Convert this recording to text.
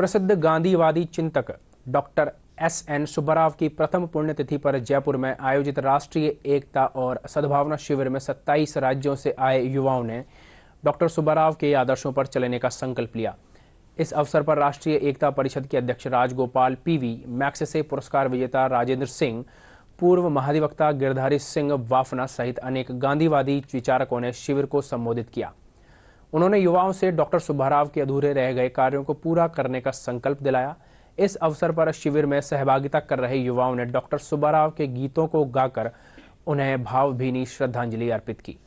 प्रसिद्ध गांधीवादी चिंतक डॉक्टर एस एन सुब्बाराव की प्रथम पुण्यतिथि पर जयपुर में आयोजित राष्ट्रीय एकता और सद्भावना शिविर में 27 राज्यों से आए युवाओं ने डॉक्टर सुब्बाराव के आदर्शों पर चलने का संकल्प लिया इस अवसर पर राष्ट्रीय एकता परिषद के अध्यक्ष राजगोपाल पीवी मैक्स से पुरस्कार विजेता राजेंद्र सिंह पूर्व महाधिवक्ता गिरधारी सिंह वाफना सहित अनेक गांधीवादी विचारकों ने शिविर को संबोधित किया उन्होंने युवाओं से डॉक्टर सुब्बाराव के अधूरे रह गए कार्यों को पूरा करने का संकल्प दिलाया इस अवसर पर शिविर में सहभागिता कर रहे युवाओं ने डॉक्टर सुब्बाराव के गीतों को गाकर उन्हें भावभीनी श्रद्धांजलि अर्पित की